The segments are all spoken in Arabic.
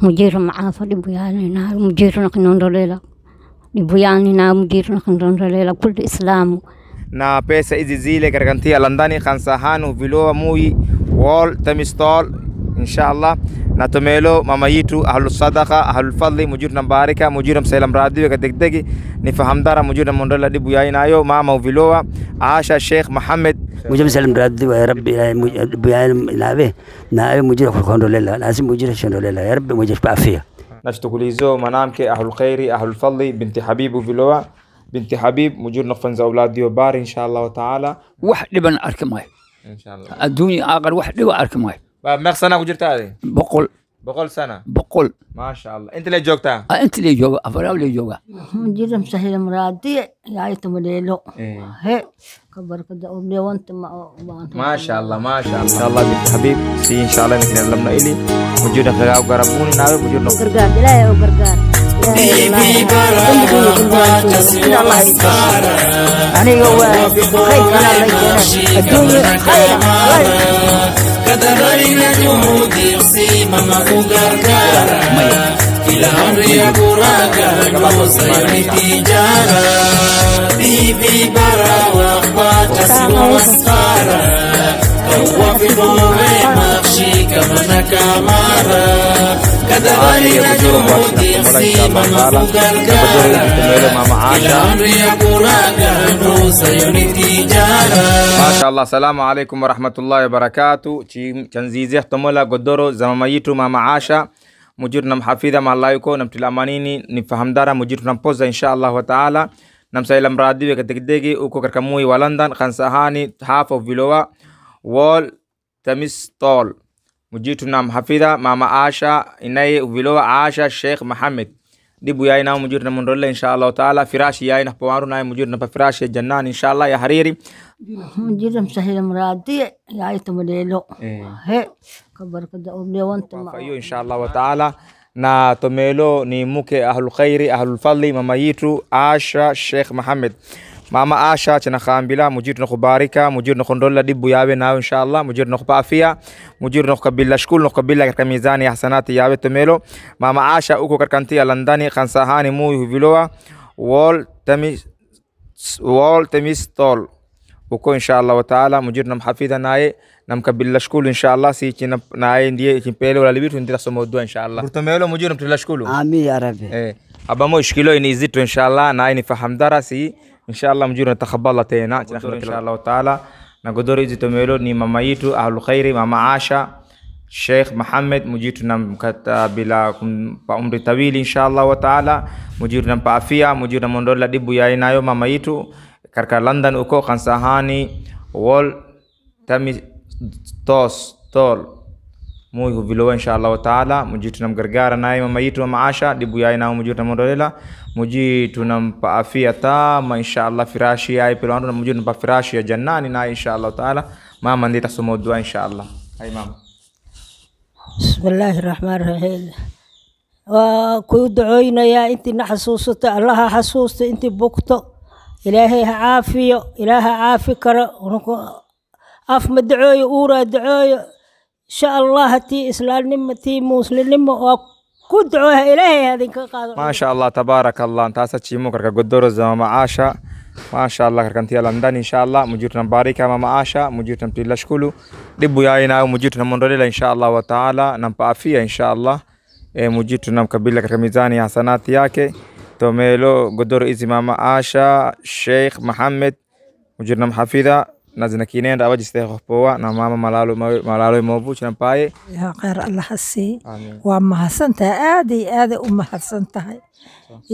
mujiru maafa dhibuyaani na mujiru nakinondolela dhibuyaani na mujiru kinondolela kuli islamu na pesa izi zile karakantia landani khansahanu viloa mui wall tamistol insha allah mama yitu ahlusadaqa ahlulfadli mujur mbarika mujur msailam radiwe kadegdegi nifahamdara mujur na mondola dibu yainayo mama uvilowa asha sheikh mohamed mujur msailam radiwe rabbi dibu eh, eh, yaina nawe nawe kukondolela nasi mujur shondolela ya rabbi mujur afia nashtukulizo manamke ahlulkhairi ahlulfadli binti habibu vilowa binti xabiib mujur noqfanza awlaadiyo baar insha allahu tacaala wax dhiban arki maayo adduunya wax dhiba arki waa meeq sanaa ku jirta adi boqol boqol sana boqol maasha allah inta lee joogtaa inta lee jooga afaraw lee jooga mujiram sahila muraadiye yaayta maleelo eh. he kabarkada ulewanta maasha oh, allah maasha insha allah binti xabiib si insha allah inka lamna ili mujira kagaa garabuni naawe mujirno gargaar ilaahay oo gargaar aniga waa khayrkan alla adduunye khayra Tatagalin umudir si mga kugargara Kila amri akuraga no ni Bibi maskara كمارا قد آه، علم جهودي نصيبا مفوقا كارا الامر يكون كانوا سيوني ما شاء الله السلام عليكم ورحمة الله وبركاته تنزيزي احتمولا قدرو زماميتو ماما عاشا مجيتو نمحفظة مع الله يكو نمتل أمانيني نفهم دارا مجيتو نمبوزا إن شاء الله وتعالى namsaila mradi wekategdegi uko katika mui wa London khansahani half of vilowa wall tamistol mujitu nam hafidha mama Asha inaye uvilowa Asha Sheikh Muhammad dibu yayi na mujitu na mondolle insha Allah taala firashi yayi na pawaru na mujitu na firashi jannan insha Allah ya hariri mujitu msahil muradi yayi tumulelo he kabarkada umlewanta ma fayo insha taala na tomelo ni muke ahlul khairi ahlul fadli mama yitu Asha Sheikh Muhammad mama asha chinakhambila mujiru nakhubarika mujiru nakhundola dibu yawe nawe inshallah mujiru nakhupa afia mujiru nakhukabila shukuru nakhukabila katika mizani ya hasanati yawe tomelo mama asha uko katika ntia landani khansahani muyu huviloa wall temis wall temis tall uko inshallah wataala mujiru namhafidha naye namkabila shukuru inshallah sichi naye ndiye kimpele wala libitu nditasoma dua inshallah burtomelo mujiru mtila shukuru amin ya rabbi eh abamo ishikilo ni izito inshallah naye ni fahamdara si ان shاء الله mjuri natakabala tena insha allahu taala na godoro hizi tumelo ni mama yetu Ahlul Khairi, mama Asha Sheikh Muhammad, mujitu tunamkata bila kumpa umri tawili insha Allah wa taala, mujitu tunampa afia, mujitu tunamwondolea dibu ya inayo mama yetu katika London uko Kansahani Wall Tamis Tos Tol moyo huvilowa insha allahu taala, muji tunamgargara naye mama yetu mama Asha dibu yaye nao muji tunamwondolela, muji tunampa afia tama insha allah firashi yaye pilandu na muji tunampa firashi ya jannani naye insha allahu taala. Mama ndiye tasoma dua insha allah. Hai mama, bismillahi rahmani rahim. Waa ku duceynayaa intiina xasuusato, allaha xasuusta inti bogto, ilaahay ha caafiyo, ilaaha caafi karo af ma dacooyo uuraa dacooyo شاء الله تي إسلام نم تي مسلم وكدعوها إليه هذه كقادر ما شاء الله تبارك الله أنت أسد شيمو كرك قدور الزمان معاشا ما شاء الله كرك أنت لندن إن شاء الله مجيتنا باركة ما معاشا مجيتنا بتلا شكلو دبوا ياينا ومجيتنا منرلا إن شاء الله وتعالى نبقى فيها إن شاء الله إيه، مجيتنا مكبلا كرك ميزاني حسنات ياكي توميلو قدور إزي ماما عاشا شيخ محمد مجرنا محفظة nazina kinenda jiste qofbowa na mama malaalo moobuujna baaye yaa kheyr alla ha sii waa mahadsantahay aaday aaday u mahadsan tahay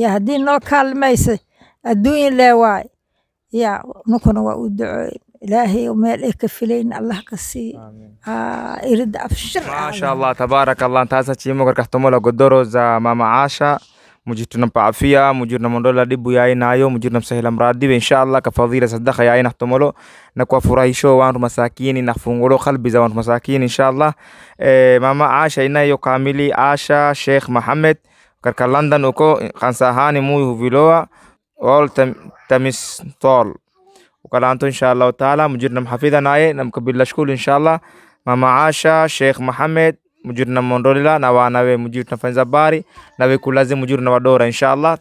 ya haddii noo kaalmaysa adduunya lee waay ya nunkuna waa u ducooyn ilaahay meel ay ka filayn allah ka sii irida afshir maasha allah tabaarak allah ntaasa chiimo karkahtumola godoro za mama caasha mujirtunam paafia mujirnam ondola dibu yainayo mujirnam sahila mradibe inshallah kafadhila sadaqa yaina tomolo na kwa furahisho wantu masakini na fungulo qalbi za wantu masakini inshallah e, eh, mama Asha inayo kamili Asha Sheikh Mohamed karka London uko kansahani muyu huviloa all tam, tamis tol ukalaanto inshallah taala mujirnam hafidha naye namkabila shukuru inshallah mama Asha Sheikh Mohamed mujuri namondolela na wana we mujuri tunafanya habari na we kulaze mujuri na wadora inshallah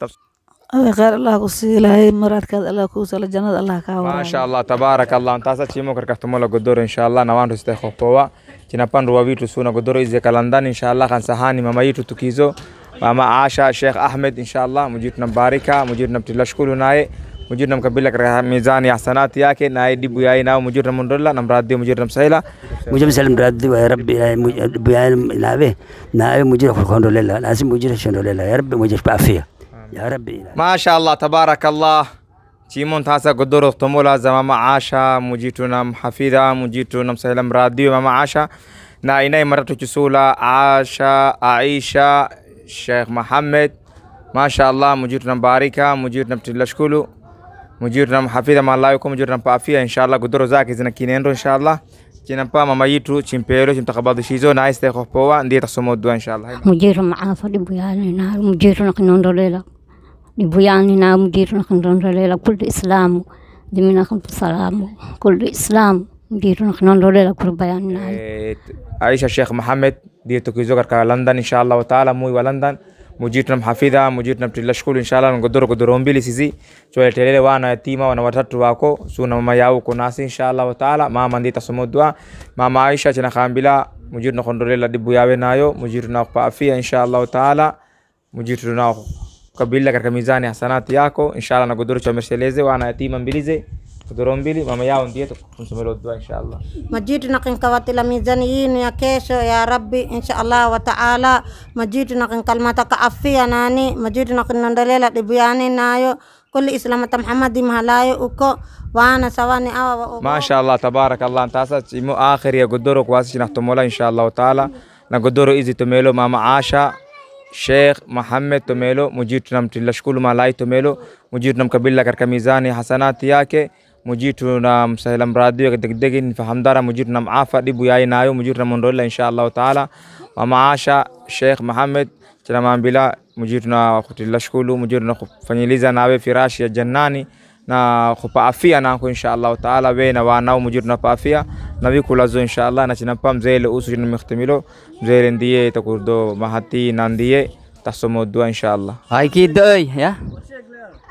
khayr allah kusiilahay muraadkaad allah kuusala jannada allah kaamaasha allah tabaaraka allah ntaasa chimo karkahtumola godoro inshallah na wandu sitay khopowa chinapandu wa vitu suna godoro ize kalandan inshallah kansahani mama yitu tukizo mama asha sheikh ahmed inshallah mujiri tunabarika mujiri tunamtilashukuru naye مجور نم كبيل لك رها ميزان احسانات يا كي ناي دي بوياي ناو مجور نم ندرلا نم راد دي مجور نم سايلا مجور مسلم راد دي يا ربي بوياي ناوي ناوي مجور خون دولا لازم مجور شون دولا يا رب مجور بافيا يا رب ما شاء الله تبارك الله تيمون تاسا قدر اختمولا زمام عاشا مجيتو نم حفيدا مجيتو نم سايلا ما مام عاشا ناي مرتو تسولا عاشا عائشة شيخ محمد ما شاء الله مجيتنا مباركة مجيتنا بتلشكلو مجيرنا حفظهم الله يكون مجيرنا بعافية إن شاء الله قدروا زاك إذا كينينرو إن شاء الله جنبا ماما يتو تشمبيرو تشمتقبض شيزو نايس تخوف بوا ندي تسمو دو إن شاء الله مجير معافى لبيان نار مجير نقنون رليلا لبيان نار مجير نقنون رليلا كل إسلام دمنا خمس سلام كل إسلام مجير نقنون رليلا كل بيان نار عايشة الشيخ محمد ديتو كيزوكر كلندن إن شاء الله وتعالى موي ولندن मुझी टनम hafidha muji tunam tulashukuru inshallah ngodoro godoro mbili sizi chwaletelele wana yatima wana watatu wako suna mama yao uko nasi inshallah wa taala mama ndita somodwa mama Aisha chana khambila mujitu na kondole la dibu yawe nayo muji tunakupa afia inshallah wa taala mujitu na kabila katika mizani hasanati yako inshallah na godoro chomesheleze wana yatima mbilize ودرومبيلي ماما ياون ديت كنسملو الدواء ان شاء الله مجيد نقن كواتل ميزانيين يا كيشو يا ربي ان شاء الله وتعالى مجيد نقن كلمتك عفيا ناني مجيد نقن ندليل دبياني نايو كل اسلام محمد مهلاي اوكو وانا سواني اوا ما شاء الله تبارك الله انت اسمو اخر يا قدرك واسش نختمولا ان شاء الله تعالى نقدروا ايزي تميلو ماما عاشا شيخ محمد تميلو مجيد نم تلشكول ما لاي تميلو مجيد نم كبيلا كركميزاني حسنات ياكي مجيتنا مسهل مرادي دقدقين فحمدارا مجيتنا معافى دي بوياي نايو مجيتنا مندولا إن شاء الله تعالى ومعاشا شيخ محمد تلمان بلا مجيتنا خطيلا شكولو مجيتنا فنيليزا ناوي فراش يا جناني na kupaafia afia nako insha Allah taala be na wanao mujur na afia na vikulazo insha Allah na chinapa mzele usu chini mkhtimilo mzele ndiye takurdo mahati na ndiye tasomo dua insha Allah haikidoi ya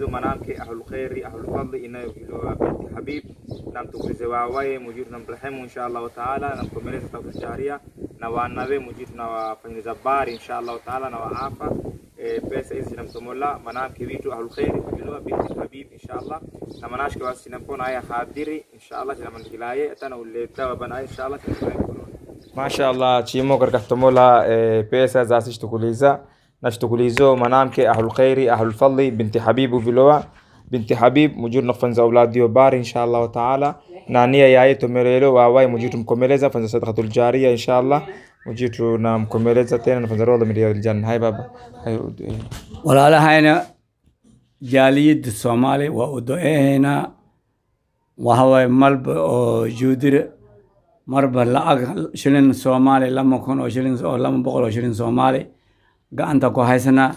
تنفذوا منامك أهل الخير أهل الفضل إنا يقولوا بنت حبيب نم تقرز واوي مجيد نم برحمه إن شاء الله تعالى نم كملة توقف الشهرية نوا نبي مجيد نوا فهن زبار إن شاء الله تعالى نوا عافا بس إذا نم تمولا منامك بيتو أهل الخير يقولوا بنت حبيب إن شاء الله نمناش كواس كون آية خادري إن شاء الله نمن كلاية أتنا ولدتا وبناي إن شاء الله ما شاء الله تيمو كركتمولا بيسا زاسيش تقوليزا nashtukulizo manaamke ahlulkhayri ahlulfadli binti xabiib uvilowa binti xabiib mujur funza awlaadiyo bar insha allahu taala nania yaye tomelelo waawai mujitu mkomeleza funza sadaqatul jariya insha allah mujitu na mkomeleza tena funza rola miliyan hay baba walaalahayna jaaliyadda soomaali waa u do-ahaynaa waxawaaye marba oo juudira marba lacag shilin soomaali lama kun oo shilin oo lama boqol oo shilin soomaali gacanta ku haysana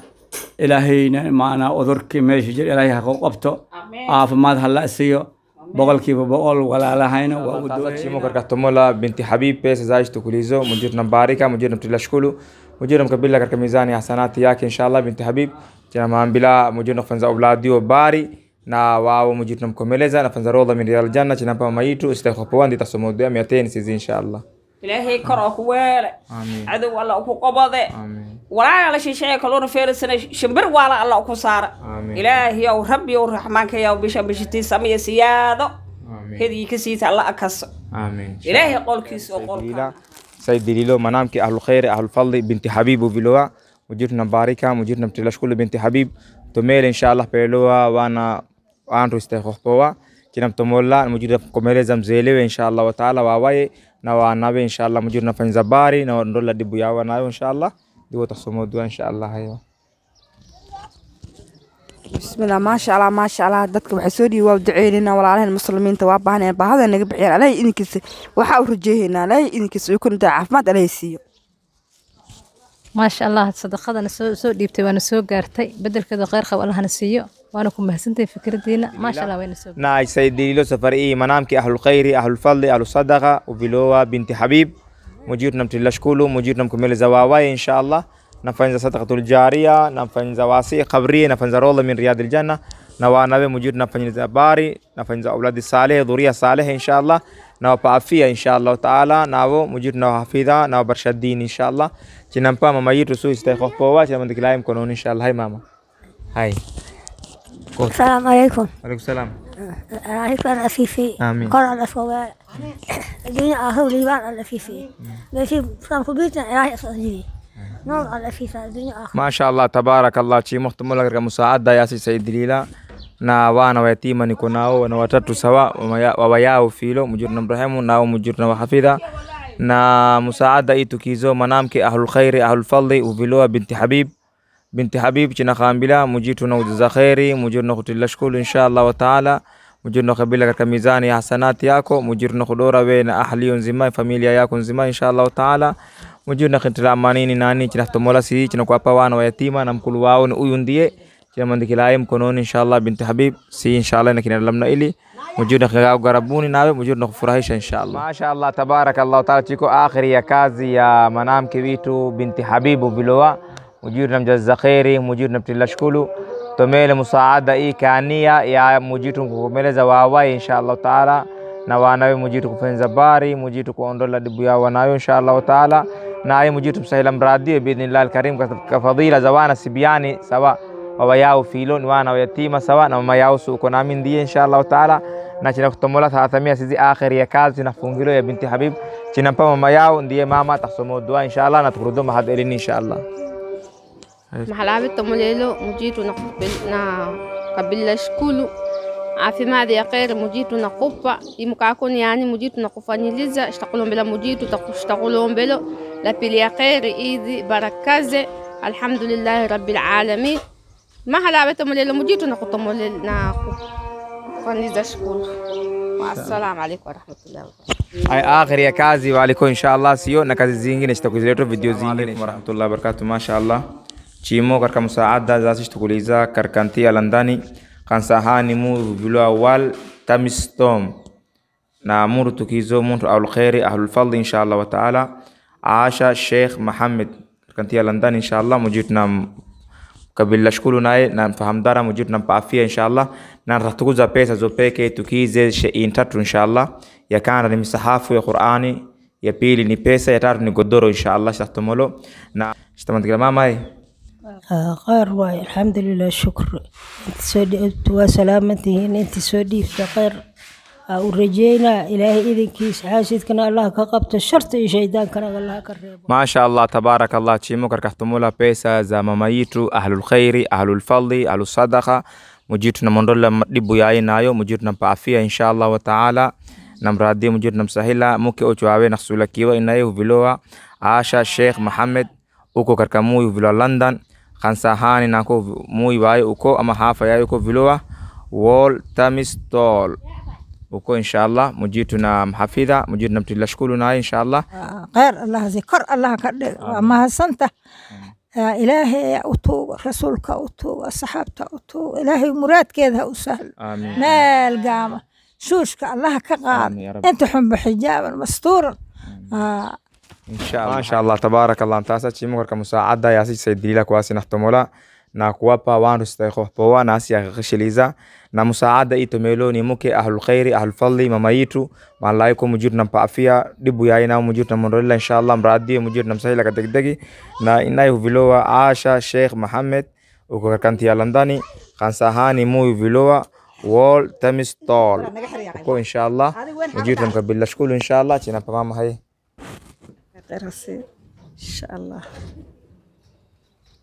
ilaahayna maanaa udurkii meesha jir ilaahay ha qabto caafimaad ha la siiyo boqolkiiba boqol walaalahayna waaudumo binti habib pesa zaishto kulizo mujir nambarika mujir mkabila katika mizani ya sanati yake inshallah binti habib tena maambila mujir nakufanza obladio bari na wao mujir namkomeleza nafanza rodha min rial janna chinapa mama yitu istakhopowan ditasomodoya miateni sizi inshallah ilaahay kor oo ku weele cadow alla ku walaalashi shacee kaluuna feelasana shimbir waala alla ku saara ilaahiyow rabbiyow raxmaankayaw bisha bishitii samiya siyaado hedii ka siita alla akaso ilaahay qolkiisa oo qolka سيد دليلو منامك أهل الخير أهل الفضل بنت حبيب وفيلوا مديرنا مباركة مديرنا بتلاش كل بنت حبيب تميل إن شاء الله بيلوا وأنا وأنا تستخف بوا كنا تمولا مديرنا كمال زمزيلي إن شاء الله وتعالى وواي نوانا إن شاء الله مديرنا فنزباري نوانا دبويا ونايو إن شاء الله wata soomaaduwaa insha allah oh. bismillah maasha allah maasha allah dadka waxaa soo dhiiba waa duceynayna walaalaheen muslimiinta waa baahan ee baahada naga bixiyaan alaahi idinkiisa waxaa u rajeehaynaa alaahi idinkiisa uy kuntaa caafimaad alaahi siiyo maasha allah sadaqadana soo soo dhiibtay waana soo gaartay bedelkeeda khayr qab allahna siiyo waana ku mahadsantahay fikradiina maasha allah wayna soo naay sayd daliilo safari manaamkii ahlulkhayri ahlulfadli ahlusadaqa ubilowa binti xabiib Muji wetu tunamtilashukuru, muji wetu tunamkomeleza wawaye inshallah. Nafanya sadaqatul jariya, nafanya wasi qabri, nafanya rola min riyadil janna na wanawe muji wetu tunafanya bari, nafanya auladi saleh, dhuria saleh inshallah. Nawapa afia inshallah taala, nao muji wetu tunawahafidha, nawabarsha dini inshallah. Chinampa mama yetu su istaikhopowa, chinamandikilai mkononi inshallah. Hai mama, hai كوت. السلام عليكم عليكم السلام العيشان الأسيسي آمين قرع الأسوال الدين آخر ليبان الأسيسي بيسي سامكوبيتنا إلهي أسأسيني نور الأسيسي الدين آخر ما شاء الله تبارك الله شيء مختم لك مساعدة يا سي سيد ليلا na wana wayatima niko nao na watatu sawa baba yao filo mujurna Ibrahimu nao mujurna wa Hafidha na musaada hii tukizo manamke ahlul khairi ahlul fadli uviloa binti Habib binti Habib china khambila mujitu na ujiza kheri mujiru na kutila shkulu insha Allah wa taala mujiru na kabila katika mizani ya hasanati yako mujiru na kudora we na ahli nzima familia yako nzima insha Allah wa taala mujiru na khitila amanini nani china tomola si china kuapa wana wa yatima na mkulu wao ni uyu ndiye china mandikilaye mkononi insha Allah binti Habib si insha Allah na kinalamna ili na kigao garabuni nawe mujuda na kufurahisha insha Allah inshallah. Allah tabarakallahu taala, chiko akhiri ya kazi ya manamke witu binti Habibu Bilowa mujir na mjaza khairi mujir na mtila to mele musaada hii kania ya mujir kukomeleza wawai insha Allah taala na wanawe mujir kupenza bari mujir kuondola dibu ya wanawe insha Allah taala ayo mujir msahila bidhni lal karim kwa fadhila za wana sibiani sawa baba yao filo ni wana yatima sawa na mama yao suko na ndiye insha Allah taala na china kutomola thatamia sizi akhiri ya kazi na fungilo ya binti Habib chinampa mama yao ndiye mama tasomo dua insha Allah na tukuruduma hadi elini insha Allah محلابي تموليلو مجيت نقبل نا قبل شكولو عفي ماذا غير مجيتو نقبة يمكاكون يعني مجيت نقبة لزا اشتغلون بلا مجيتو اشتغلون بلا لابيلي غير ايدي بركزة الحمد لله رب العالمين ما هلا بتموليلو مجيت نقبة موليلنا فنيزا شكولو السلام عليكم ورحمة الله وبركاته. أي آخر يا كازي وعليكم إن شاء الله سيو نكازي زينجي نشتكو زيرتو فيديو زينجي ورحمة الله وبركاته ما شاء الله. تشيمو كركم ساعات دا زاسيش تقوليزا كركانتي لنداني كان ساهاني مو بلو أول تمستوم نامور تكيزو مونت أهل الخير أهل الفضل إن شاء الله وتعالى عاش الشيخ محمد كركانتي لنداني إن شاء الله مجيت نام قبل شكولو ناي نان فهم دارا مجيت نان بعافية إن شاء الله نان رتقوزا بيسا زو بيكي تكيزي شئين تاتو إن شاء الله يا كان رمي صحافو يا قرآني ya pili ni pesa, ya tatu ni godoro inshallah. Shtatumolo na shtamantikila mamai eh. qaar waay alxamdulilah shukr waasalaamatihiin inta soo dhiibta kheyr u rajeynaa ilaahay idinkiisa xaasidkana allah ka qabto sharta iyo shaydaankana allah ka reebo maasha allah tabaaraka allah chimo karkahtumula pesa za mama yitu ahlulkhayri ahlulfadli ahlusadaqa mujitu namondola madhibu yaayinayo mujitu nampa afia insha allahu wataala namradhi mujitu namsahila muke ochoawe nakhsulakiwa inaye huvilowa asha sheikh muhamed uko karkamuyu vilo london kansahani nako muibayo uko ama hafayayo uko vilowa wall tamistol uko insha allah mujitu na mhafidha mujitu na mtu nashukuru naye insha allah ah, khair allah zikr allah kadhe waa mahasanta ilaahay u tuugo rasuulka u tuugo saxaabta u tuugo ilaahay muraadkeeda ha u sahlo allah ka qaado inta xunba xijaaban mastuuran maasha allah tabaaraka allah ntaas chimukarka musaacada ayaa si saydilila kuwaasi naftomola na kuwapa wandu sitaykhoh powa naasi yaqiqishiliza na musaacada ito meloni muke ahlulkhayri ahlulfadli mamayitu maalaiko mujirnampa afia dhibu yaina mujirna mondolila insha allah mraadiyo mujirna msahilaka degdegi na inai huvilowa aasha sheekh maxamed ukakarkantiya landani kansahani muyu vilowa wol tamistol ko insha allah mujirnamka bilashkulu insha allah chinapamamahay غير هسي ان شاء الله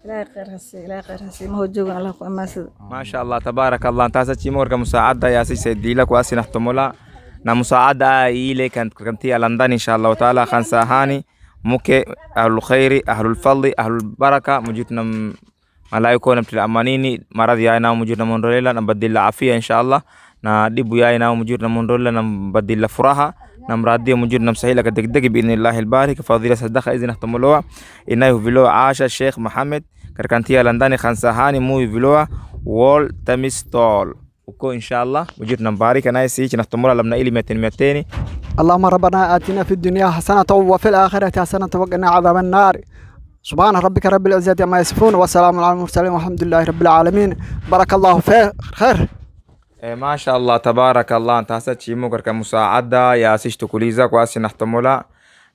لا غير هسي لا غير هسي ما هو جوع على ما ما شاء الله تبارك الله انت هسه تيمور كمساعده يا سي سيدي لك واسي نحتملا نمساعدة مساعدة إيلي كانت كنتي لندن إن شاء الله تعالى خانسا هاني مكي أهل الخير أهل الفضل أهل البركة مجيتنا ملايكونا بتل أمانيني مرض ياينا ومجيتنا من رولينا نبدل العافية إن شاء الله نا ديبو ياينا ومجيتنا من رولينا نبدل الفراحة نمرادية مجير نمسحي لك دقدقي بإذن الله البارك فضيلة صدقة إذن احتملوها إنه فيلو عاش الشيخ محمد كركنتيا لنداني خانساهاني مو فيلو وول طول وكو إن شاء الله مجير بارك أنا يسيج نحتملها لمنا إلي ميتين ميتين اللهم ربنا آتنا في الدنيا حسنة وفي الآخرة حسنة وقنا عذاب النار سبحان ربك رب العزة ما يصفون وسلام على المرسلين والحمد لله رب العالمين بارك الله خير ما شاء الله تبارك الله انت هسه تشيمو كركا مساعدة يا سيشتو كوليزا كواسي نحتمولا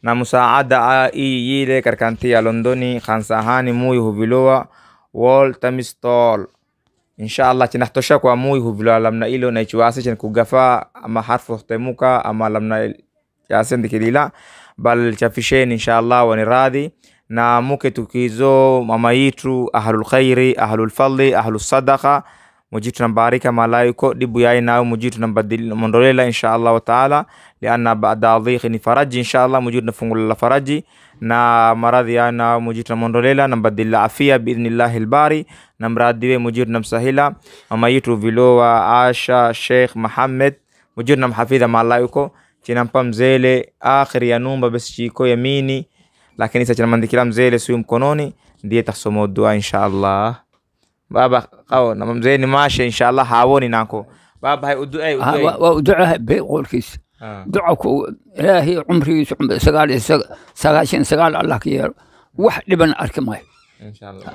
نا مساعدة اي يلي كركانتي يا لندني خانساهاني موي هوبيلوا وول تمستول ان شاء الله تنحتوشا كوا موي هوبيلوا لمنا إلو نيشو اسيشن كوغافا اما حرف اختموكا اما لمنا ياسين دكيليلا بل تشافيشين ان شاء الله ونرادي na muke tukizo mama yitu ahlulkhairi ahlulfadli ahlusadaqa muji tunambariki malayo ko dibu yayi nayo muji tunamwondolela insha allahu taala lianna bada dhikhi ni faraji insha allah muji tunafungulela faraji na maradhi yayo nayo muji tunamwondolela nambadilila afia biidhnillahi lbari na mradiwe muji tunamsahila mama yitu vilowa Asha Sheikh Muhammad muji tunamhafidha malayo chinampa mzele akhiri ya numba basi chiko yamini lakini sachinamandikila mzele suyu mkononi ndiye tasoma dua insha allah baba qawo mzeni maasha insha allah haawoni naanku baabahay uducey waa uducaha bey qolkiisa ducaka ilaahay cumrigiisa sagaal iyo sagaashan sagaal allah ka yeelo wax dhiban arki maayo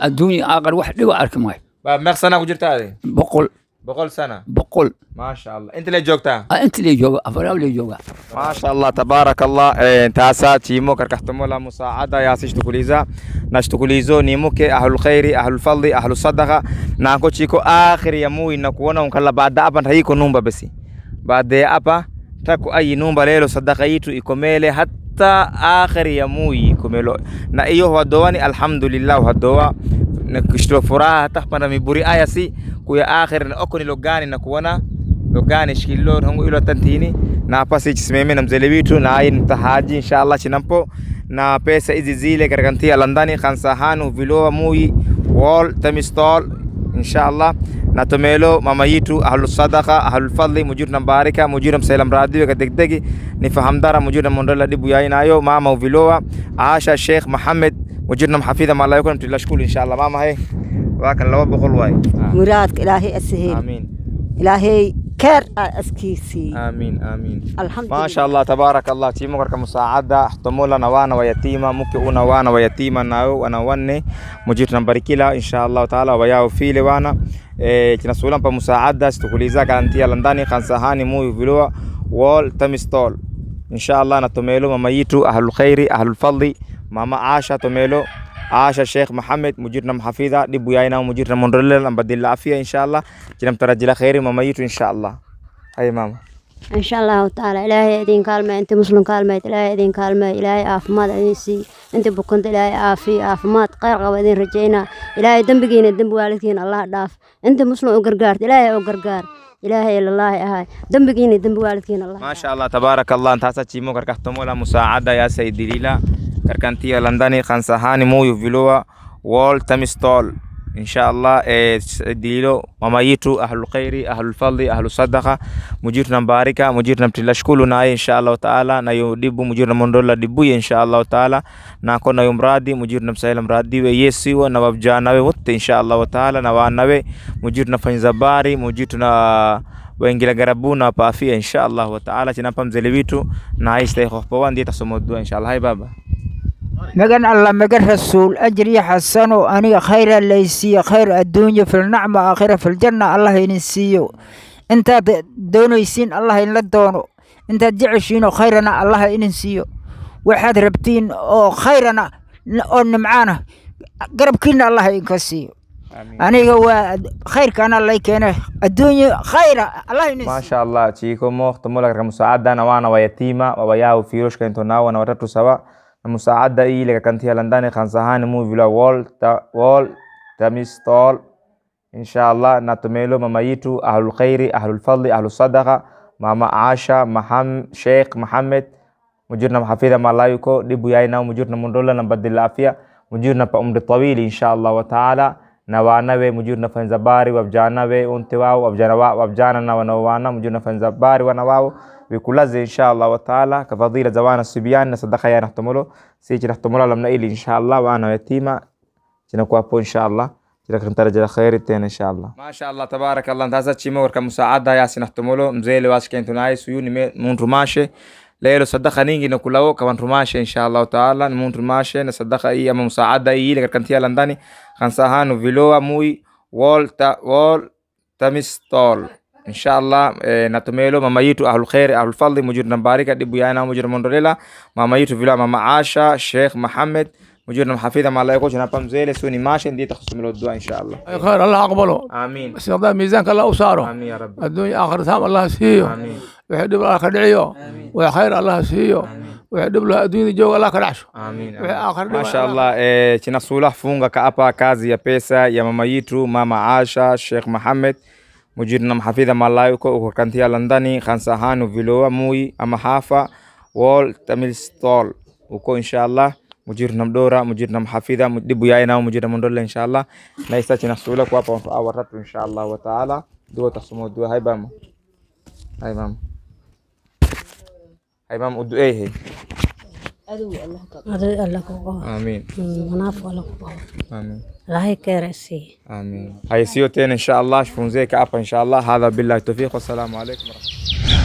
adduunya aaqar wax dhiba arki maayo baa meeq sanaa ku jirta adi boqol boqol sana boqol maasha allah inta le joogtaa ah, inta le jooga afaraw le jooga maasha allah tabaaraka allah eh, taasaa tiimo karkaxtumola musaacada yaasi shtukuliza nashtukulizo nimuke ahlulkhayri ahlulfadli ahlusadaqa naanko chiko aakhiri ya muwina baada apa ntayiko numba besi baada apa taku ayi numba lelo sadaqa yitu ikomele hatta aakhiri muyi ikomelo na iyo hwadowani alhamdulillah hwadowa na kushtua furaha hata pana miburi aya si kuya akhir na okoni logani na kuona logani shikilo hongo ilo tantini na hapa si chisimeme na mzele witu na ayi mtahaji inshallah chinampo na pesa izi zile katika ntia Londani khansahanu viloa mui wall tamistol inshallah na tumelo mama yitu ahlu sadaqa ahlu fadli mujur na baraka mujur msaila mradi wa degdegi ni fahamdara mujur na mondola dibu yainayo mama uviloa Asha Sheikh Mohamed وجدنا محفيدة ما لا يكون تلا شكول إن شاء الله ما هي ولكن لو بقول واي مراد إلهي أسهل آمين إلهي كر أسكيسي آمين آمين الحمد ما شاء الله تبارك الله تيمو كرك مساعدة احتموا لنا وانا ويتيمة ممكن أنا وانا ويتيمة ناو أنا واني مجيتنا بركيلا إن شاء الله تعالى وياو في وانا إيه تنسولا بمساعدة ستقوليزا كانتيا لنداني خانسهاني مو فيلوا وول تمستول إن شاء الله نتميلو مميتو أهل الخير أهل الفضل ماما عاشا توميلو عاش الشيخ محمد مديرنا محافظة دي بويانا ومديرنا مونريل نبدل العافية إن شاء الله جنم ترجل خير ماما يتو إن شاء الله هاي ماما إن شاء الله تعالى إلهي إدين كالما أنت مسلم كالما إلهي إدين كالما إلهي عافماد أنسي أنت بكنت إلهي عافي عافماد خير قوة إدين رجينا إلهي دنبقين الدنب والدين الله داف أنت مسلم وقرقارت إلهي وقرقار إلهي إلا الله أهاي دنبقين الدنب والدين الله ما شاء الله تبارك الله أنت حسنا تيمو كركحتمو مساعدة يا سيدي ليلى tarkantiya landani kansahani moyo vilowa wall tamistol inshallah e dilo mama yetu ahlul khairi ahlul fadli ahlul sadaqa mujitu nambarika mujitu namtilashukuru naye inshallah taala na yudibu mujitu namondola dibuye inshallah taala na nako nayo mradi mujitu namsahila mradi we yesi wa na wabjanawe wote inshallah taala na wanawe mujitu nafanyiza bari mujitu na waingira garabu na wapa inshallah taala chinapa mzele witu na aishtaikhofpowa ndiye tasomodua inshallah hai baba magan alla magan rasuul ajriya xasano aniga khayra laysiiyo khayr adduunya filnacma aakhira filjanna allah inin siiyo intaad doonaysiin allah idinla doono intaad jeceshiinoo khayrana allah inin siiyo waxaad rabtiin oo khayrana oo nimcaana garabkiina allah idinka siiyo aniga waa khayrkaana lay keene adduunyo khayra maasha allah chiko mokhto molak ramusaacadana waana wayatiima wabayaahu fiiroshka intonawana watatu saba مساعدة كانت هي لندن خانسهان مو فيلا وول تا وول تاميس طول إن شاء الله نتميلو ماما يتو أهل الخير أهل الفضل أهل الصدقة ماما عاشا محمد شيخ محمد مجرنا محفظة ملايكو دي مجرنا ومجرنا مندولا نبدل العافية مجرنا بأمر طويل إن شاء الله وتعالى نوانا وي مجرنا فنزباري وابجانا وي أنتوا وابجانا وابجانا وانا مجرنا فنزباري ونواو بيكون لازم ان شاء الله وتعالى كفضيله زوانا سبيان نصدق يا نحتمو له سيجي نحتمو له لمنا إلي ان شاء الله وانا جنكوا تنكوا ان شاء الله لكن ترجع خير تين ان شاء الله ما شاء الله تبارك الله انت هذا هسه تشيمو كمساعده يا سنحتمو له مزيلي واسكن تناي سيوني من رماشه ليلو صدق نيجي نقوله كمان رماشة إن شاء الله وتعالى من رماشة نصدق أي أما مساعدة أي لك لكن كنتي لنداني خمسة هانو موي أموي وول تا وول تمستول إن شاء الله نتميلو ماما يتو أهل خير أهل فضل مجر نمباريكا دي بيانا مجر مندوليلا ماما يتو فيلا ماما عاشا شيخ محمد مجر نمحفيدة ما الله يقول جنابا مزيلة سوني ماشين دي تخصم له الدعاء إن شاء الله أي خير الله أقبله آمين بس يقضى ميزانك الله أصاره آمين يا رب الدنيا آخر ثام الله سيه آمين ويحدي بلا خدعيه ويخير الله سيه ويحدي بلا امين جوه الله كرعشه آمين, آمين. آخر ما شاء الله إيه تنصوله فونغا كأبا كازي يا بيسا يا ماما يتو ماما عاشا شيخ محمد mujirnam xafida malayo ko uka kantiya landani khansahanu vilowa mui ama hafa wol tamilstol uko inshallah mujirnam dora mujirnam hafidha dibu yaina mujirnam ndolle inshallah na isachi nasula kwa hapa kwa awa tatu inshallah wa taala dua tasumo dua hai bam hai bam hai bam udu eh hai adu allah ka adu allah ka amin manaf allah ka amin الله يكرسي امين هاي سيو ان شاء الله شوفون زيك اب ان شاء الله هذا بالله التوفيق والسلام عليكم ورحمه الله